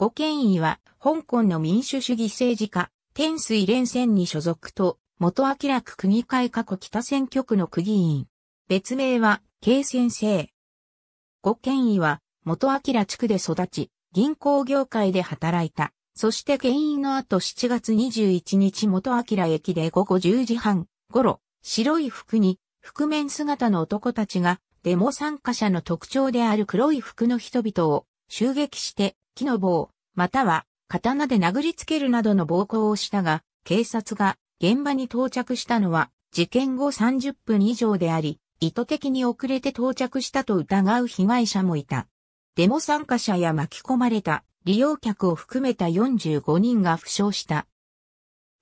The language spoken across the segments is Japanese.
ご権威は、香港の民主主義政治家、天水連戦に所属と、元明区区議会過去北選挙区の区議員。別名は、京先生。ご権威は、元明地区で育ち、銀行業界で働いた。そして県威の後7月21日元明駅で午後10時半頃、白い服に覆面姿の男たちがデモ参加者の特徴である黒い服の人々を襲撃して木の棒、または刀で殴りつけるなどの暴行をしたが、警察が現場に到着したのは事件後30分以上であり、意図的に遅れて到着したと疑う被害者もいた。デモ参加者や巻き込まれた利用客を含めた45人が負傷した。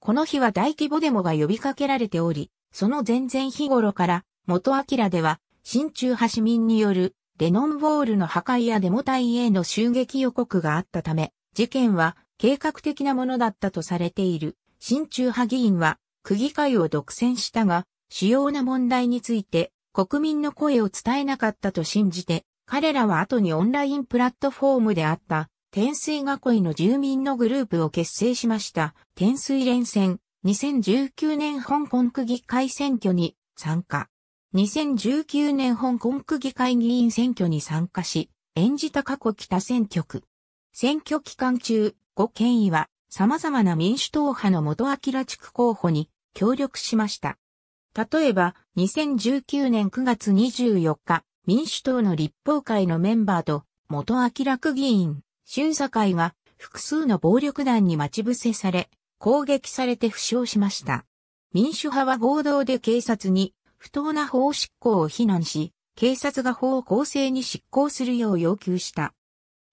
この日は大規模デモが呼びかけられており、その前々日頃から、元明では、新中派市民によるレノンウォールの破壊やデモ隊への襲撃予告があったため、事件は計画的なものだったとされている。親中派議員は、区議会を独占したが、主要な問題について国民の声を伝えなかったと信じて、彼らは後にオンラインプラットフォームであった、天水囲いの住民のグループを結成しました。天水連戦、2019年香港区議会選挙に参加。2019年香港区議会議員選挙に参加し、演じた過去北選挙区。選挙期間中、5県議は様々な民主党派の元明地区候補に協力しました。例えば、2019年9月24日、民主党の立法会のメンバーと元明区議員、審査会が複数の暴力団に待ち伏せされ、攻撃されて負傷しました。民主派は合同で警察に不当な法執行を非難し、警察が法を公正に執行するよう要求した。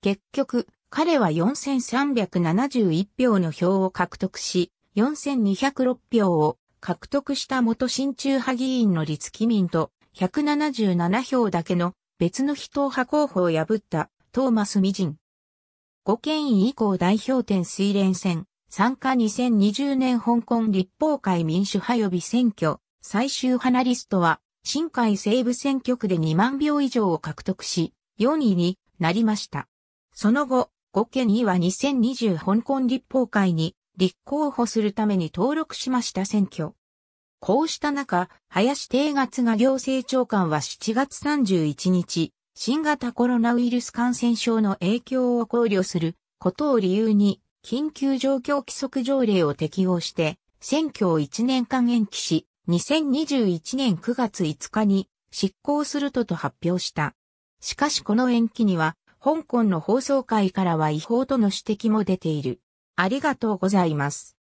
結局、彼は4371票の票を獲得し、4206票を獲得した元親中派議員の立木民と177票だけの別の非党派候補を破ったトーマス・ミジン。5県以降代表点水連戦参加2020年香港立法会民主派予備選挙最終花リストは、新海西部選挙区で2万票以上を獲得し、4位になりました。その後、5県には2020香港立法会に立候補するために登録しました選挙。こうした中、林定月が行政長官は7月31日、新型コロナウイルス感染症の影響を考慮することを理由に、緊急状況規則条例を適用して、選挙を1年間延期し、2021年9月5日に執行するとと発表した。しかしこの延期には、香港の放送会からは違法との指摘も出ている。ありがとうございます。